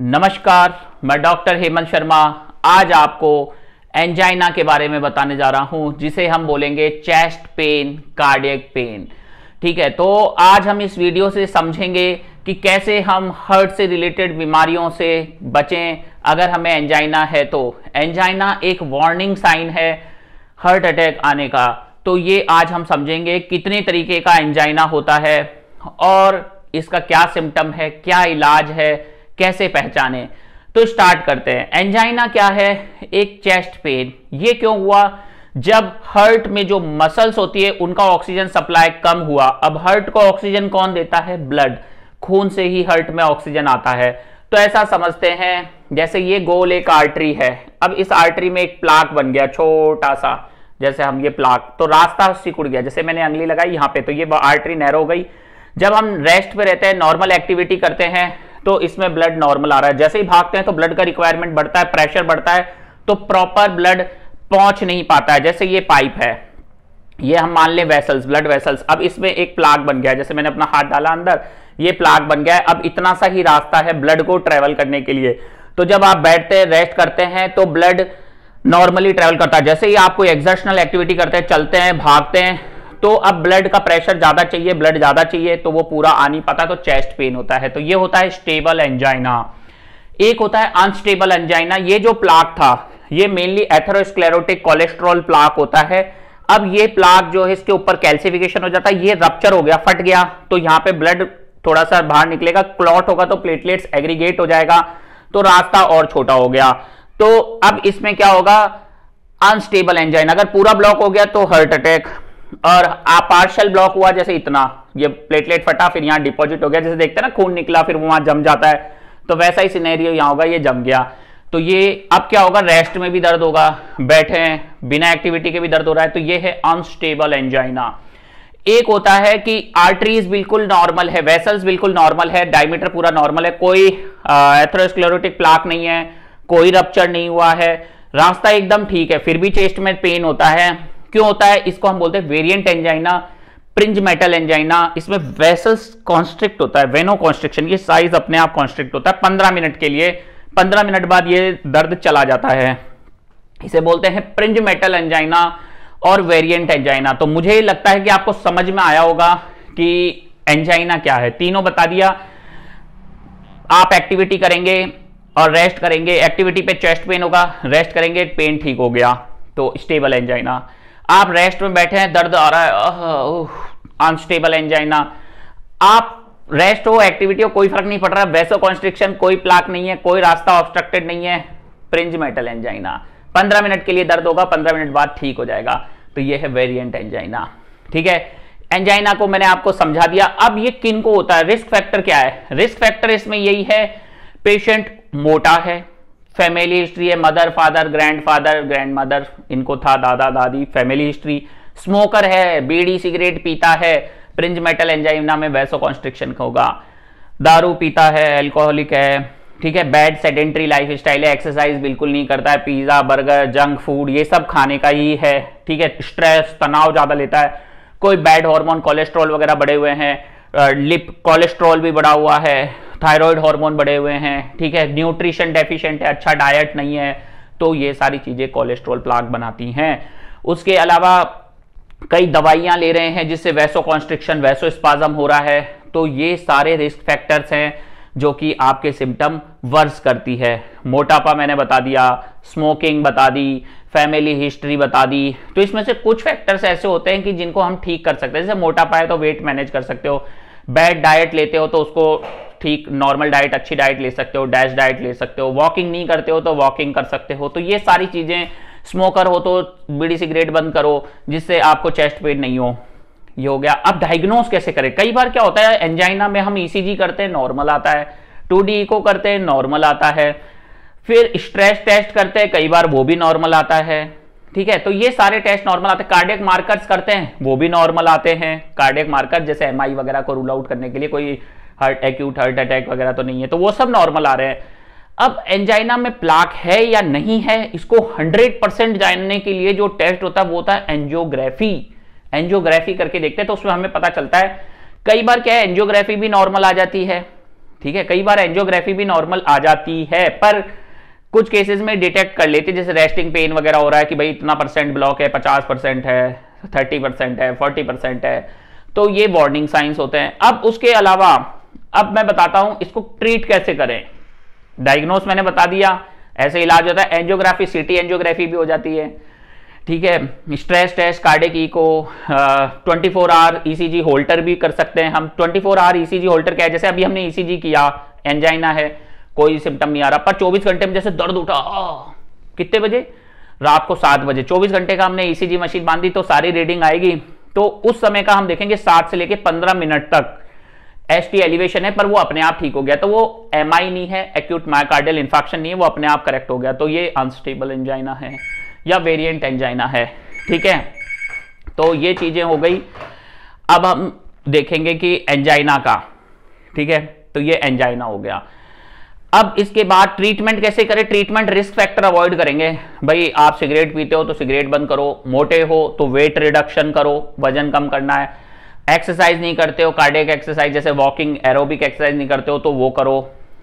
नमस्कार मैं डॉक्टर हेमंत शर्मा आज आपको एंजाइना के बारे में बताने जा रहा हूं जिसे हम बोलेंगे चेस्ट पेन कार्डियक पेन ठीक है तो आज हम इस वीडियो से समझेंगे कि कैसे हम हर्ट से रिलेटेड बीमारियों से बचें अगर हमें एंजाइना है तो एंजाइना एक वार्निंग साइन है हार्ट अटैक आने का तो ये आज हम समझेंगे कितने तरीके का एंजाइना होता है और इसका क्या सिम्टम है क्या इलाज है कैसे पहचाने तो स्टार्ट करते हैं एंजाइना क्या है एक चेस्ट पेन ये क्यों हुआ जब हर्ट में जो मसल्स होती है उनका ऑक्सीजन सप्लाई कम हुआ अब हर्ट को ऑक्सीजन कौन देता है ब्लड खून से ही हर्ट में ऑक्सीजन आता है तो ऐसा समझते हैं जैसे ये गोल एक आर्टरी है अब इस आर्टरी में एक प्लाक बन गया छोटा सा जैसे हम ये प्लाक तो रास्ता सिकुड़ गया जैसे मैंने अंगली लगाई यहां पे तो ये आर्टरी नैरो हो गई जब हम रेस्ट पे रहते हैं नॉर्मल एक्टिविटी करते हैं तो इसमें ब्लड नॉर्मल आ रहा है जैसे ही भागते हैं तो ब्लड का रिक्वायरमेंट बढ़ता है प्रेशर बढ़ता है तो प्रॉपर ब्लड पहुंच नहीं पाता है जैसे ये पाइप है ये हम मान लें वेसल्स ब्लड वेसल्स अब इसमें एक प्लाग बन गया जैसे मैंने अपना हाथ डाला अंदर ये प्लाग बन गया है अब इतना सा ही रास्ता है ब्लड को ट्रेवल करने के लिए तो जब आप बैठते रेस्ट करते हैं तो ब्लड नॉर्मली ट्रेवल करता है जैसे ही आप कोई एक्सर्शनल एक्टिविटी करते हैं चलते हैं भागते हैं तो अब ब्लड का प्रेशर ज्यादा चाहिए ब्लड ज्यादा चाहिए तो वो पूरा आ नहीं पाता तो चेस्ट पेन होता है तो ये होता है स्टेबल एंजाइना एक होता है अनस्टेबल एंजाइना ये जो प्लाक था ये मेनली एथरोस्क्लेरोटिक कोलेस्ट्रॉल प्लाक होता है अब ये प्लाक जो है इसके ऊपर कैल्सिफिकेशन हो जाता है ये रप्चर हो गया फट गया तो यहाँ पे ब्लड थोड़ा सा बाहर निकलेगा क्लॉट होगा तो प्लेटलेट्स एग्रीगेट हो जाएगा तो रास्ता और छोटा हो गया तो अब इसमें क्या होगा अनस्टेबल एंजाइन अगर पूरा ब्लॉक हो गया तो हार्ट अटैक और आ पार्शल ब्लॉक हुआ जैसे इतना ये प्लेटलेट फटा फिर यहाँ डिपॉजिट हो गया जैसे देखते हैं ना खून निकला फिर वहां जम जाता है तो वैसा ही सिनेरियो यहाँ होगा ये जम गया तो ये अब क्या होगा रेस्ट में भी दर्द होगा बैठे हैं बिना एक्टिविटी के भी दर्द हो रहा है तो ये है अनस्टेबल एंजाइना एक होता है कि आर्टरीज बिल्कुल नॉर्मल है वेसल्स बिल्कुल नॉर्मल है डायमीटर पूरा नॉर्मल है कोई एथरोस्क्लेरोटिक प्लाक नहीं है कोई रप्चर नहीं हुआ है रास्ता एकदम ठीक है फिर भी चेस्ट में पेन होता है क्यों होता है इसको हम बोलते हैं variant angina Prinzmetal angina इसमें वेसल्स कॉन्स्ट्रिक्ट होता है वेनो कॉन्स्ट्रिक्शन ये साइज अपने आप कॉन्स्ट्रिक्ट होता है पंद्रह मिनट के लिए पंद्रह मिनट बाद ये दर्द चला जाता है इसे बोलते हैं प्रिंज मेटल एंजाइना और वेरिएंट एंजाइना तो मुझे लगता है कि आपको समझ में आया होगा कि एंजाइना क्या है तीनों बता दिया आप एक्टिविटी करेंगे और रेस्ट करेंगे एक्टिविटी पे चेस्ट पेन होगा रेस्ट करेंगे पेन ठीक हो गया तो स्टेबल एंजाइना आप रेस्ट में बैठे हैं दर्द आ रहा है अनस्टेबल एंजाइना आप रेस्ट हो एक्टिविटी हो कोई फर्क नहीं पड़ रहा वैसो कॉन्स्ट्रिक्शन कोई प्लाक नहीं है कोई रास्ता ऑब्स्ट्रक्टेड नहीं है प्रिंज मेटल एंजाइना पंद्रह मिनट के लिए दर्द होगा पंद्रह मिनट बाद ठीक हो जाएगा तो यह है वेरियंट एंजाइना ठीक है एंजाइना को मैंने आपको समझा दिया अब ये किन को होता है रिस्क फैक्टर क्या है रिस्क फैक्टर इसमें यही है पेशेंट मोटा है फैमिली हिस्ट्री है mother father grandfather grandmother इनको था दादा दादी फैमिली हिस्ट्री स्मोकर है बीड़ी सिगरेट पीता है प्रिंज मेटल एंजाइमना में वैसो कॉन्स्ट्रिक्शन होगा दारू पीता है एल्कोहलिक है ठीक है बैड सेडेंट्री लाइफ स्टाइल है एक्सरसाइज बिल्कुल नहीं करता है पिज्ज़ा बर्गर जंक फूड ये सब खाने का ही है ठीक है स्ट्रेस तनाव ज़्यादा लेता है कोई बैड हार्मोन कोलेस्ट्रॉल वगैरह बढ़े हुए हैं लिप कोलेस्ट्रॉल भी बढ़ा हुआ है थायराइड हार्मोन बढ़े हुए हैं ठीक है न्यूट्रिशन डेफिशिएंट है अच्छा डाइट नहीं है तो ये सारी चीज़ें कोलेस्ट्रॉल प्लाक बनाती हैं उसके अलावा कई दवाइयाँ ले रहे हैं जिससे वैसो कॉन्स्ट्रिक्शन वैसो स्पाजम हो रहा है तो ये सारे रिस्क फैक्टर्स हैं जो कि आपके सिम्टम वर्स करती है मोटापा मैंने बता दिया स्मोकिंग बता दी फैमिली हिस्ट्री बता दी तो इसमें से कुछ फैक्टर्स ऐसे होते हैं कि जिनको हम ठीक कर सकते हैं जैसे मोटापा है तो वेट मैनेज कर सकते हो बैड डाइट लेते हो तो उसको ठीक नॉर्मल डाइट अच्छी डाइट ले सकते हो डैश डाइट ले सकते हो वॉकिंग नहीं करते हो तो वॉकिंग कर सकते हो तो ये सारी चीज़ें स्मोकर हो तो बीड़ी सिगरेट बंद करो जिससे आपको चेस्ट पेन नहीं हो ये हो गया अब डायग्नोस कैसे करें कई बार क्या होता है एंजाइना में हम ईसीजी e करते हैं नॉर्मल आता है टू डी इको करते हैं नॉर्मल आता है फिर स्ट्रेस टेस्ट करते हैं कई बार वो भी नॉर्मल आता है ठीक है तो ये सारे टेस्ट नॉर्मल आते हैं कार्डियक मार्कर्स करते हैं वो भी नॉर्मल आते हैं कार्डियक मार्कर जैसे एम वगैरह को रूल आउट करने के लिए कोई हार्ट एक्यूट हार्ट अटैक वगैरह तो नहीं है तो वो सब नॉर्मल आ रहे हैं अब एंजाइना में प्लाक है या नहीं है इसको 100 परसेंट जानने के लिए जो टेस्ट होता है वो होता है एंजियोग्राफी एंजियोग्राफी करके देखते हैं तो उसमें हमें पता चलता है कई बार क्या है एंजियोग्राफी भी नॉर्मल आ जाती है ठीक है कई बार एंजियोग्राफी भी नॉर्मल आ जाती है पर कुछ केसेस में डिटेक्ट कर लेते जैसे रेस्टिंग पेन वगैरह हो रहा है कि भाई इतना परसेंट ब्लॉक है पचास परसेंट है थर्टी परसेंट है फोर्टी परसेंट है तो ये वार्निंग साइंस होते हैं अब उसके अलावा अब मैं बताता हूं इसको ट्रीट कैसे करें डायग्नोस मैंने बता दिया ऐसे इलाज होता है एंजियोग्राफी सिटी एंजियोग्राफी भी हो जाती है ठीक है stress test cardiac echo twenty four hour ECG Holter भी कर सकते हैं हम twenty four hour ECG Holter क्या है जैसे अभी हमने ईसीजी e किया एंजाइना है कोई सिम्टम नहीं आ रहा पर चौबीस घंटे में जैसे दर्द उठा कितने बजे रात को सात बजे चौबीस घंटे का हमने ईसीजी मशीन बांधी तो सारी रीडिंग आएगी तो उस समय का हम देखेंगे सात से लेकर पंद्रह मिनट तक एस टी एलिवेशन है पर वो अपने आप ठीक हो गया तो वो एम आई नहीं है एक्यूट मायोकार्डियल इन्फेक्शन नहीं है वो अपने आप करेक्ट हो गया तो ये अनस्टेबल एंजाइना है या वेरिएंट एंजाइना है ठीक है तो ये चीज़ें हो गई अब हम देखेंगे कि एंजाइना का ठीक है तो ये एंजाइना हो गया अब इसके बाद ट्रीटमेंट कैसे करें ट्रीटमेंट रिस्क फैक्टर अवॉइड करेंगे भाई आप सिगरेट पीते हो तो सिगरेट बंद करो मोटे हो तो वेट रिडक्शन करो वजन कम करना है एक्सरसाइज नहीं करते हो कार्डियक एक्सरसाइज जैसे वॉकिंग एरोबिक एक्सरसाइज नहीं करते हो तो वो करो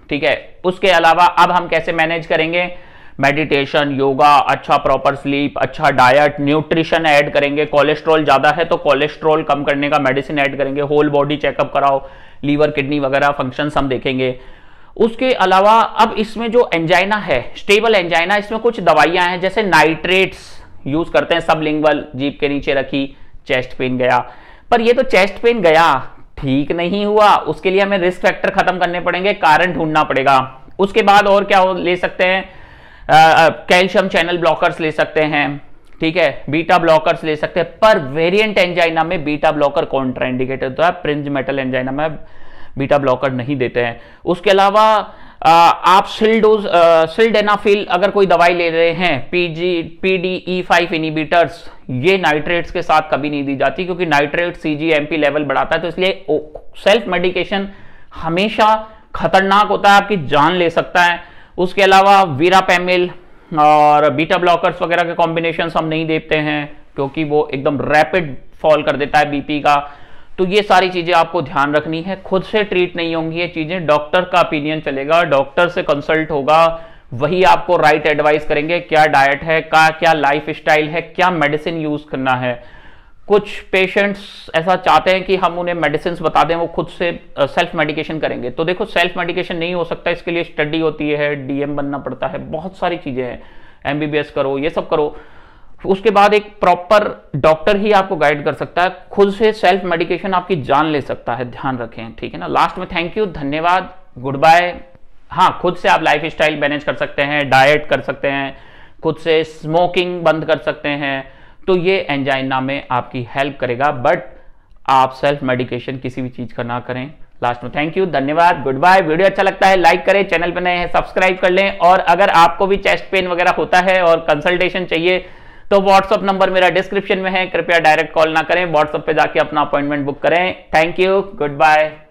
ठीक है उसके अलावा अब हम कैसे मैनेज करेंगे मेडिटेशन योगा अच्छा प्रॉपर स्लीप अच्छा डाइट न्यूट्रिशन ऐड करेंगे कोलेस्ट्रॉल ज़्यादा है तो कोलेस्ट्रॉल कम करने का मेडिसिन ऐड करेंगे होल बॉडी चेकअप कराओ लीवर किडनी वगैरह फंक्शन हम देखेंगे उसके अलावा अब इसमें जो एंजाइना है स्टेबल एंजाइना इसमें कुछ दवाइयां हैं जैसे नाइट्रेट्स यूज करते हैं सब लिंगवल जीप के नीचे रखी चेस्ट पेन गया पर ये तो चेस्ट पेन गया ठीक नहीं हुआ उसके लिए हमें रिस्क फैक्टर खत्म करने पड़ेंगे कारण ढूंढना पड़ेगा उसके बाद और क्या ले सकते हैं कैल्शियम चैनल ब्लॉकर्स ले सकते हैं ठीक है बीटा ब्लॉकर्स ले सकते हैं पर वेरिएंट एंजाइना में बीटा ब्लॉकर कॉन्ट्राइंडिकेटेड तो है प्रिंज मेटल एंजाइना में बीटा ब्लॉकर नहीं देते हैं उसके अलावा आप सिल्डोज सिल्डेनाफिल अगर कोई दवाई ले रहे हैं पीजी पीडीई फाइव इनिबिटर्स ये नाइट्रेट्स के साथ कभी नहीं दी जाती क्योंकि नाइट्रेट सीजीएमपी लेवल बढ़ाता है तो इसलिए सेल्फ मेडिकेशन हमेशा खतरनाक होता है आपकी जान ले सकता है उसके अलावा वीरापेमिल और बीटा ब्लॉकर्स वगैरह के कॉम्बिनेशन हम नहीं देते हैं क्योंकि वो एकदम रैपिड फॉल कर देता है बीपी का तो ये सारी चीजें आपको ध्यान रखनी है खुद से ट्रीट नहीं होंगी ये चीजें डॉक्टर का ओपिनियन चलेगा डॉक्टर से कंसल्ट होगा वही आपको राइट एडवाइस करेंगे क्या डाइट है क्या क्या लाइफ स्टाइल है क्या मेडिसिन यूज करना है कुछ पेशेंट्स ऐसा चाहते हैं कि हम उन्हें मेडिसिन बता दें वो खुद से सेल्फ मेडिकेशन करेंगे तो देखो सेल्फ मेडिकेशन नहीं हो सकता इसके लिए स्टडी होती है डीएम बनना पड़ता है बहुत सारी चीज़ें हैं एमबीबीएस करो ये सब करो उसके बाद एक प्रॉपर डॉक्टर ही आपको गाइड कर सकता है खुद से सेल्फ मेडिकेशन आपकी जान ले सकता है ध्यान रखें ठीक है ना लास्ट में थैंक यू धन्यवाद गुड बाय हाँ खुद से आप लाइफ स्टाइल मैनेज कर सकते हैं डाइट कर सकते हैं खुद से स्मोकिंग बंद कर सकते हैं तो ये एंजाइना में आपकी हेल्प करेगा बट आप सेल्फ मेडिकेशन किसी भी चीज़ का ना करें लास्ट में थैंक यू धन्यवाद गुड बाय वीडियो अच्छा लगता है लाइक करें चैनल पर नए हैं सब्सक्राइब कर लें और अगर आपको भी चेस्ट पेन वगैरह होता है और कंसल्टेशन चाहिए तो व्हाट्सअप नंबर मेरा डिस्क्रिप्शन में है कृपया डायरेक्ट कॉल ना करें व्हाट्सअप पे जाके अपना अपॉइंटमेंट बुक करें थैंक यू गुड बाय